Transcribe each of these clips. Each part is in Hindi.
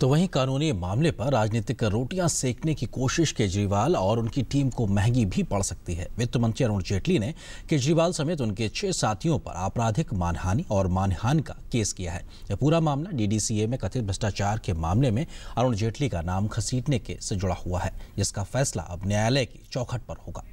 तो वहीं कानूनी मामले पर राजनीतिक रोटियां सेकने की कोशिश केजरीवाल और उनकी टीम को महंगी भी पड़ सकती है वित्त मंत्री अरुण जेटली ने केजरीवाल समेत उनके छह साथियों पर आपराधिक मानहानि और मानहान का केस किया है यह पूरा मामला डीडीसीए में कथित भ्रष्टाचार के मामले में अरुण जेटली का नाम खसीटने के से जुड़ा हुआ है जिसका फैसला अब न्यायालय की चौखट पर होगा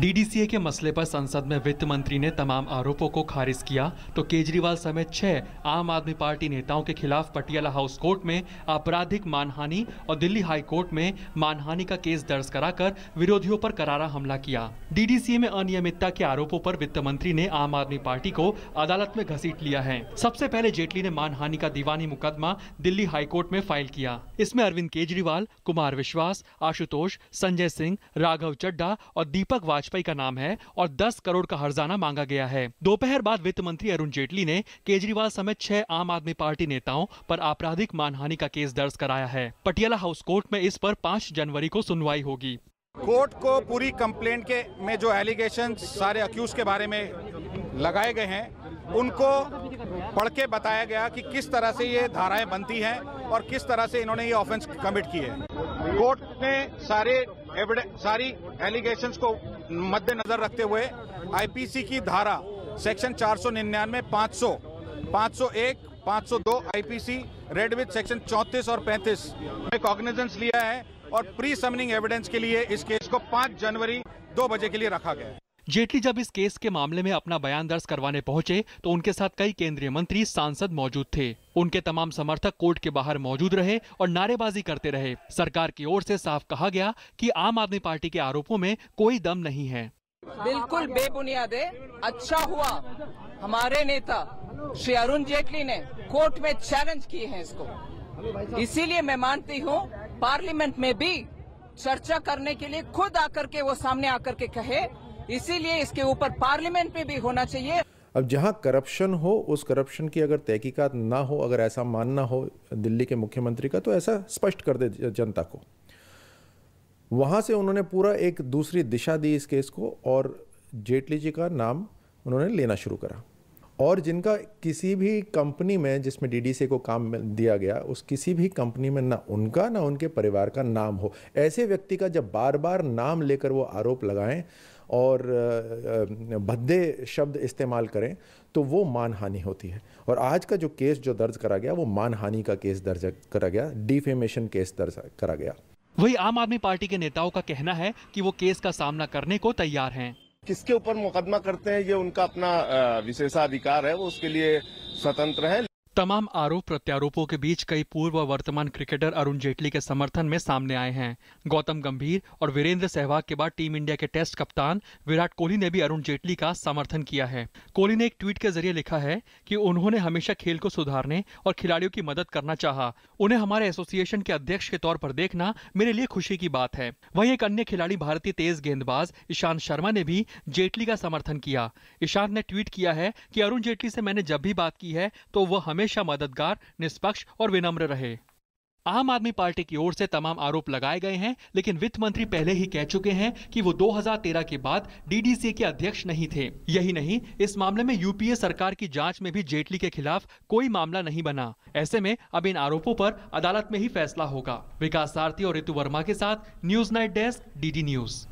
डीडीसीए के मसले पर संसद में वित्त मंत्री ने तमाम आरोपों को खारिज किया तो केजरीवाल समेत छह आम आदमी पार्टी नेताओं के खिलाफ पटियाला हाउस कोर्ट में आपराधिक मानहानि और दिल्ली हाई कोर्ट में मानहानि का केस दर्ज कराकर विरोधियों पर करारा हमला किया डीडीसीए में अनियमितता के आरोपों पर वित्त मंत्री ने आम आदमी पार्टी को अदालत में घसीट लिया है सबसे पहले जेटली ने मानहानि का दीवानी मुकदमा दिल्ली हाईकोर्ट में फाइल किया इसमें अरविंद केजरीवाल कुमार विश्वास आशुतोष संजय सिंह राघव चड्डा और दीपक वाजपेयी वाजपेयी का नाम है और दस करोड़ का हर्जाना मांगा गया है दोपहर बाद वित्त मंत्री अरुण जेटली ने केजरीवाल समेत छह आम आदमी पार्टी नेताओं पर आपराधिक मानहानि का केस दर्ज कराया है पटियाला हाउस कोर्ट में इस पर पाँच जनवरी को सुनवाई होगी कोर्ट को पूरी कंप्लेंट के में जो एलिगेशन सारे अक्यूज के बारे में लगाए गए हैं उनको पढ़ के बताया गया कि किस तरह से ये धाराएं बनती हैं और किस तरह से इन्होंने ये ऑफेंस कमिट किए कोर्ट ने सारे एविडेंस सारी एलिगेशंस को मद्देनजर रखते हुए आईपीसी की धारा सेक्शन चार सौ सौ सौ निन्यानवे एक सौ दो I P C read with section चौंतीस और पैंतीस में कॉग्निजेंस लिया है और प्री समनिंग एविडेंस के लिए इस केस को पाँच जनवरी दो बजे के लिए रखा गया है जेटली जब इस केस के मामले में अपना बयान दर्ज करवाने पहुंचे तो उनके साथ कई केंद्रीय मंत्री सांसद मौजूद थे उनके तमाम समर्थक कोर्ट के बाहर मौजूद रहे और नारेबाजी करते रहे सरकार की ओर से साफ कहा गया कि आम आदमी पार्टी के आरोपों में कोई दम नहीं है बिल्कुल बेबुनियाद है अच्छा हुआ हमारे नेता श्री अरुण जेटली ने कोर्ट में चैलेंज किए हैं इसको इसीलिए मैं मानती हूँ पार्लियामेंट में भी चर्चा करने के लिए खुद आकर के वो सामने आकर के कहे इसीलिए इसके ऊपर पार्लियामेंट में भी होना चाहिए अब जहां करप्शन हो उस करप्शन की अगर तहकीकात ना हो अगर ऐसा मानना हो दिल्ली के मुख्यमंत्री का तो ऐसा स्पष्ट कर दे जनता को वहां से उन्होंने पूरा एक दूसरी दिशा दी इस केस को और जेटली जी का नाम उन्होंने लेना शुरू करा और जिनका किसी भी कंपनी में जिसमें डीडीसी को काम दिया गया उस किसी भी कंपनी में ना उनका ना उनके परिवार का नाम हो ऐसे व्यक्ति का जब बार बार नाम लेकर वो आरोप लगाएं और भद्दे शब्द इस्तेमाल करें तो वो मानहानि होती है और आज का जो केस जो दर्ज करा गया वो मानहानि का केस दर्ज करा गया डिफेमेशन केस दर्ज करा गया वही आम आदमी पार्टी के नेताओं का कहना है कि वो केस का सामना करने को तैयार हैं किसके ऊपर मुकदमा करते हैं ये उनका अपना विशेषाधिकार है वो उसके लिए स्वतंत्र है तमाम आरोप प्रत्यारोपों के बीच कई पूर्व वर्तमान क्रिकेटर अरुण जेटली के समर्थन में सामने आए हैं गौतम गंभीर और वीरेंद्र सहवाग के बाद टीम इंडिया के टेस्ट कप्तान विराट कोहली ने भी अरुण जेटली का समर्थन किया है कोहली ने एक ट्वीट के जरिए लिखा है कि उन्होंने हमेशा खेल को सुधारने और खिलाड़ियों की मदद करना चाह उन्हें हमारे एसोसिएशन के अध्यक्ष के तौर पर देखना मेरे लिए खुशी की बात है वही एक अन्य खिलाड़ी भारतीय तेज गेंदबाज ईशांत शर्मा ने भी जेटली का समर्थन किया ईशांत ने ट्वीट किया है की अरुण जेटली से मैंने जब भी बात की है तो वह हमें हमेशा मददगार निष्पक्ष और विनम्र रहे आम आदमी पार्टी की ओर से तमाम आरोप लगाए गए हैं लेकिन वित्त मंत्री पहले ही कह चुके हैं कि वो 2013 के बाद डीडीसी के अध्यक्ष नहीं थे यही नहीं इस मामले में यूपीए सरकार की जांच में भी जेटली के खिलाफ कोई मामला नहीं बना ऐसे में अब इन आरोपों पर अदालत में ही फैसला होगा विकास सारथी और ऋतु वर्मा के साथ news night desk D news